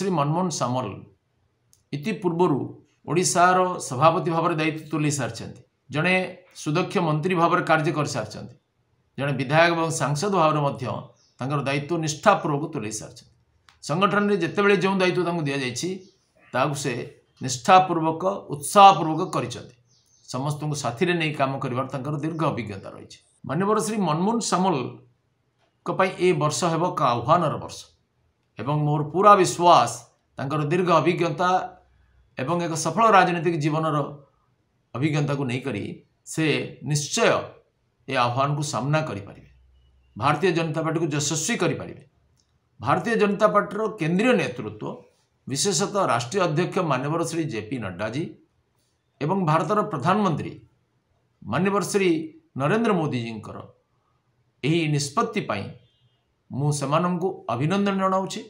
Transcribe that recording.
ଶ୍ରୀ ମନମୋହନ ସାମଲ ଇତିପୂର୍ବରୁ ଓଡ଼ିଶାର ସଭାପତି ଭାବରେ ଦାୟିତ୍ୱ ତୁଲାଇ ସାରିଛନ୍ତି ଜଣେ ସୁଦକ୍ଷ ମନ୍ତ୍ରୀ ଭାବରେ କାର୍ଯ୍ୟ କରିସାରିଛନ୍ତି ଜଣେ ବିଧାୟକ ଏବଂ ସାଂସଦ ଭାବରେ ମଧ୍ୟ ତାଙ୍କର ଦାୟିତ୍ୱ ନିଷ୍ଠାପୂର୍ବକ ତୁଲାଇ ସାରିଛନ୍ତି ସଂଗଠନରେ ଯେତେବେଳେ ଯେଉଁ ଦାୟିତ୍ୱ ତାଙ୍କୁ ଦିଆଯାଇଛି ତାହାକୁ ସେ ନିଷ୍ଠାପୂର୍ବକ ଉତ୍ସାହପୂର୍ବକ କରିଛନ୍ତି ସମସ୍ତଙ୍କୁ ସାଥିରେ ନେଇ କାମ କରିବାର ତାଙ୍କର ଦୀର୍ଘ ଅଭିଜ୍ଞତା ରହିଛି ମାନ୍ୟବର ଶ୍ରୀ ମନମୋହନ ସାମଲଙ୍କ ପାଇଁ ଏ ବର୍ଷ ହେବ ଏକ ଆହ୍ୱାନର ବର୍ଷ এবং মোর পুরা বিশ্বাস তংকর दीर्घ अभिज्ञता এবং এক সফল রাজনৈতিক জীবনৰ অভিজ্ঞতা কো নেকি কৰি সে নিশ্চয় এই আহ্বানক সামনা কৰি পাৰিবে ভাৰতীয় জনতা পাৰ্টিক যশস্বী কৰি পাৰিবে ভাৰতীয় জনতা পাৰ্টিৰ কেন্দ্ৰীয় নেতৃত্ব বিশেষকৈ ৰাষ্ট্ৰীয় অধ্যক্ষ মাননীয় শ্ৰী জে পি নड्डा জি এবং ভাৰতৰ প্ৰধানমন্ত্ৰী মাননীয় শ্ৰী নৰেন্দ্ৰ মোদী জিଙ୍କৰ এই নিস্পত্তি পাই মই সমানংক অভিনন্দন জ্ঞাপন কৰাওঁ